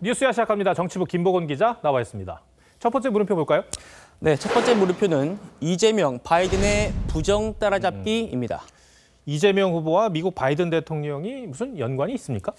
뉴스야 시작합니다. 정치부 김보건 기자 나와 있습니다. 첫 번째 물음표 볼까요? 네, 첫 번째 물음표는 이재명, 바이든의 부정 따라잡기입니다. 음. 이재명 후보와 미국 바이든 대통령이 무슨 연관이 있습니까?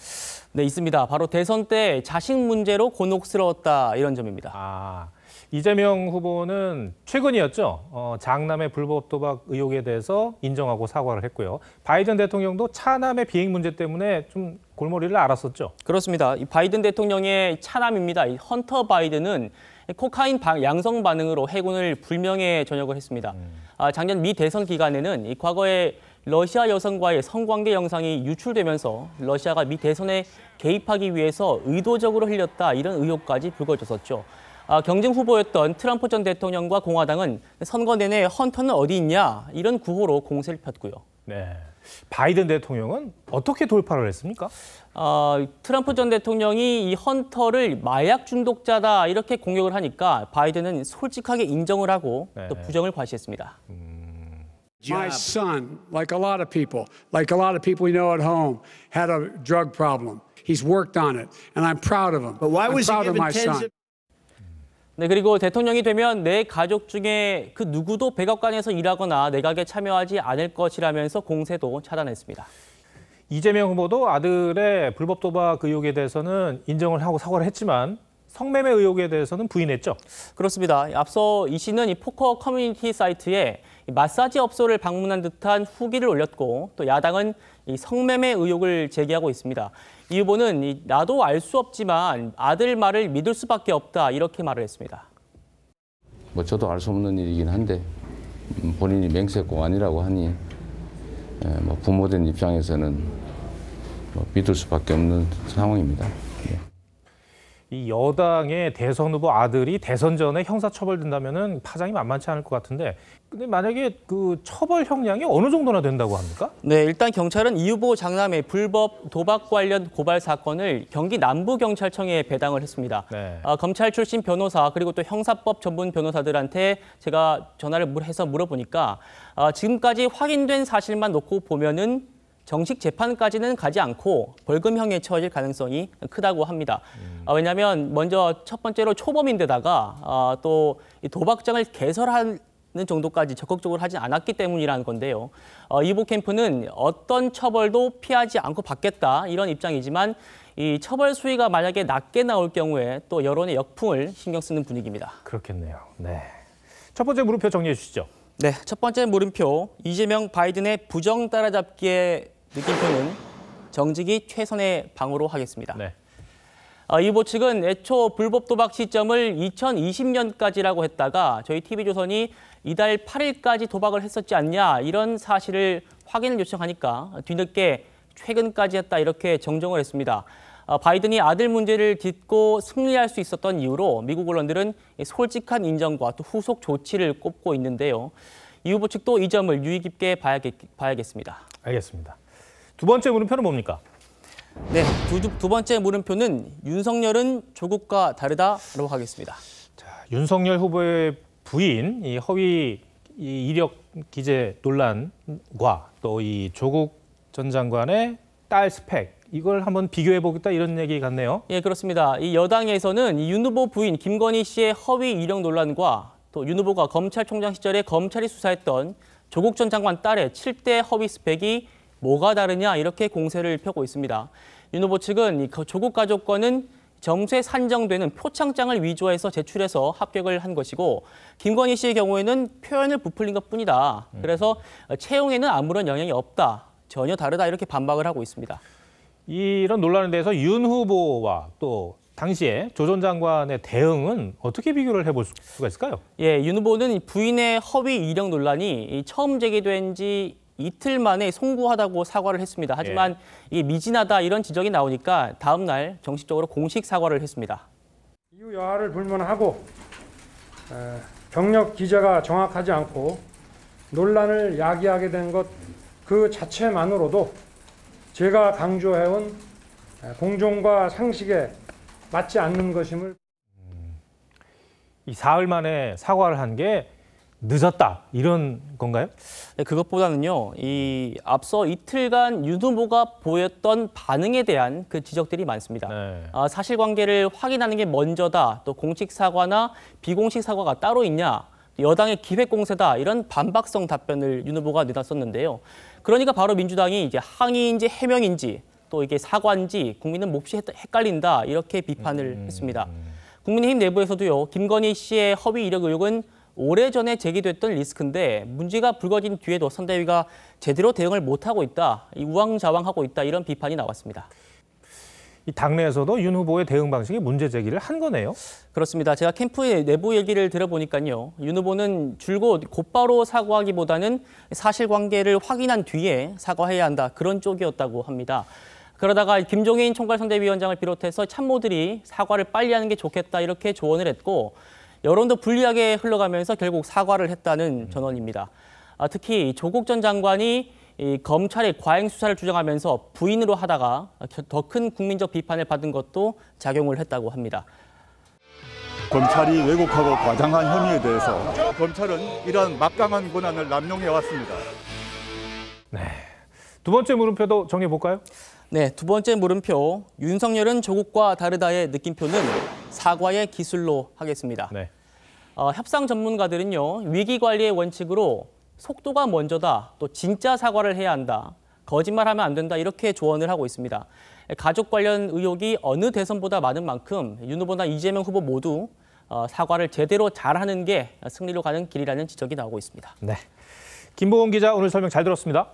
네, 있습니다. 바로 대선 때 자식 문제로 곤혹스러웠다 이런 점입니다. 아, 이재명 후보는 최근이었죠. 어, 장남의 불법 도박 의혹에 대해서 인정하고 사과를 했고요. 바이든 대통령도 차남의 비행 문제 때문에 좀 골머리를 앓았었죠. 그렇습니다. 이 바이든 대통령의 차남입니다. 이 헌터 바이든은 코카인 방, 양성 반응으로 해군을 불명예 전역을 했습니다. 음. 아, 작년 미 대선 기간에는 이 과거에 러시아 여성과의 성관계 영상이 유출되면서 러시아가 미 대선에 개입하기 위해서 의도적으로 흘렸다 이런 의혹까지 불거졌었죠. 경쟁 후보였던 트럼프 전 대통령과 공화당은 선거 내내 헌터는 어디 있냐 이런 구호로 공세를 폈고요. 네. 바이든 대통령은 어떻게 돌파를 했습니까? 어, 트럼프 전 대통령이 이 헌터를 마약 중독자다 이렇게 공격을 하니까 바이든은 솔직하게 인정을 하고 네. 또 부정을 과시했습니다. 음... My son, like a lot of people, like a lot of people we know at home, had a drug problem. He's worked on it, and I'm proud of him. But why was I'm proud he given of my son. Of... 네, 그리고 대통령이 되면 내 가족 중에 그 누구도 백악관에서 일하거나 내각에 참여하지 않을 것이라면서 공세도 차단했습니다. 이재명 후보도 아들의 불법 도박 의혹에 대해서는 인정을 하고 사과를 했지만 성매매 의혹에 대해서는 부인했죠. 그렇습니다. 앞서 이 씨는 이 포커 커뮤니티 사이트에 마사지 업소를 방문한 듯한 후기를 올렸고 또 야당은 성매매 의혹을 제기하고 있습니다. 이 후보는 나도 알 수 없지만 아들 말을 믿을 수밖에 없다 이렇게 말을 했습니다. 뭐 저도 알 수 없는 일이긴 한데 본인이 맹세고 아니라고 하니 예, 뭐 부모된 입장에서는 뭐 믿을 수밖에 없는 상황입니다. 예. 이 여당의 대선 후보 아들이 대선 전에 형사 처벌된다면은 파장이 만만치 않을 것 같은데 근데 만약에 그 처벌 형량이 어느 정도나 된다고 합니까? 네, 일단 경찰은 이 후보 장남의 불법 도박 관련 고발 사건을 경기 남부 경찰청에 배당을 했습니다. 네. 아, 검찰 출신 변호사 그리고 또 형사법 전문 변호사들한테 제가 전화를 해서 물어보니까 아, 지금까지 확인된 사실만 놓고 보면은 정식 재판까지는 가지 않고 벌금형에 처해질 가능성이 크다고 합니다. 음. 아, 왜냐하면 먼저 첫 번째로 초범인데다가 아, 또 도박장을 개설하는 정도까지 적극적으로 하지 않았기 때문이라는 건데요. 어, 이보 캠프는 어떤 처벌도 피하지 않고 받겠다 이런 입장이지만 이 처벌 수위가 만약에 낮게 나올 경우에 또 여론의 역풍을 신경 쓰는 분위기입니다. 그렇겠네요. 네. 첫 번째 물음표 정리해 주시죠. 네, 첫 번째 물음표 이재명 바이든의 부정 따라잡기에 느낌표는 정직이 최선의 방으로 하겠습니다. 네. 아, 이보 측은 애초 불법 도박 시점을 2020년까지라고 했다가 저희 TV조선이 이달 8일까지 도박을 했었지 않냐 이런 사실을 확인을 요청하니까 뒤늦게 최근까지 했다 이렇게 정정을 했습니다. 아, 바이든이 아들 문제를 딛고 승리할 수 있었던 이유로 미국 언론들은 솔직한 인정과 또 후속 조치를 꼽고 있는데요. 이 후보 측도 이 점을 유의 깊게 봐야겠, 습니다 알겠습니다. 두 번째 물음표는 뭡니까? 네, 두, 두 번째 물음표는 윤석열은 조국과 다르다라고 하겠습니다. 자, 윤석열 후보의 부인 이 허위 이 이력 기재 논란과 또 이 조국 전 장관의 딸 스펙 이걸 한번 비교해 보겠다 이런 얘기 같네요. 예, 그렇습니다. 이 여당에서는 이윤 후보 부인 김건희 씨의 허위 이력 논란과 또 윤 후보가 검찰총장 시절에 검찰이 수사했던 조국 전 장관 딸의 7대 허위 스펙이 뭐가 다르냐 이렇게 공세를 펴고 있습니다. 윤 후보 측은 조국 가족권은 점수에 산정되는 표창장을 위조해서 제출해서 합격을 한 것이고 김건희 씨의 경우에는 표현을 부풀린 것뿐이다. 음. 그래서 채용에는 아무런 영향이 없다. 전혀 다르다 이렇게 반박을 하고 있습니다. 이런 논란에 대해서 윤 후보와 또 당시에 조 전 장관의 대응은 어떻게 비교를 해볼 수가 있을까요? 예, 윤 후보는 부인의 허위 이력 논란이 처음 제기된 지 이틀 만에 송구하다고 사과를 했습니다. 하지만 예. 이게 미진하다 이런 지적이 나오니까 다음 날 정식적으로 공식 사과를 했습니다. 이유 여하를 불문하고 경력 기재가 정확하지 않고 논란을 야기하게 된 것 그 자체만으로도 제가 강조해온 공정과 상식에 맞지 않는 것임을 이 사흘 만에 사과를 한게 늦었다 이런 건가요? 네, 그것보다는요. 이 앞서 이틀간 윤 후보가 보였던 반응에 대한 그 지적들이 많습니다. 네. 아, 사실관계를 확인하는 게 먼저다. 또 공식 사과나 비공식 사과가 따로 있냐. 여당의 기획 공세다 이런 반박성 답변을 윤 후보가 내놨었는데요. 그러니까 바로 민주당이 이제 항의인지 해명인지 또 이게 사과인지 국민은 몹시 헷갈린다 이렇게 비판을 음, 했습니다. 국민의힘 내부에서도요 김건희 씨의 허위 이력 의혹은 오래전에 제기됐던 리스크인데 문제가 불거진 뒤에도 선대위가 제대로 대응을 못하고 있다, 이 우왕좌왕하고 있다 이런 비판이 나왔습니다. 이 당내에서도 윤 후보의 대응 방식이 문제 제기를 한 거네요. 그렇습니다. 제가 캠프의 내부 얘기를 들어보니까요. 윤 후보는 줄곧 곧바로 사과하기보다는 사실관계를 확인한 뒤에 사과해야 한다 그런 쪽이었다고 합니다. 그러다가 김종인 총괄선대위원장을 비롯해서 참모들이 사과를 빨리 하는 게 좋겠다 이렇게 조언을 했고 여론도 불리하게 흘러가면서 결국 사과를 했다는 음. 전언입니다. 아, 특히 조국 전 장관이 검찰의 과잉 수사를 주장하면서 부인으로 하다가 더 큰 국민적 비판을 받은 것도 작용을 했다고 합니다. 검찰이 왜곡하고 과장한 혐의에 대해서 검찰은 이러한 막강한 권한을 남용해 왔습니다. 네. 두 번째 물음표도 정해 볼까요? 네, 두 번째 물음표 윤석열은 조국과 다르다의 느낌표는 사과의 기술로 하겠습니다. 네. 어, 협상 전문가들은요 위기 관리의 원칙으로 속도가 먼저다, 또 진짜 사과를 해야 한다, 거짓말하면 안 된다 이렇게 조언을 하고 있습니다. 가족 관련 의혹이 어느 대선보다 많은 만큼 윤 후보나 이재명 후보 모두 어, 사과를 제대로 잘하는 게 승리로 가는 길이라는 지적이 나오고 있습니다. 네, 김보은 기자 오늘 설명 잘 들었습니다.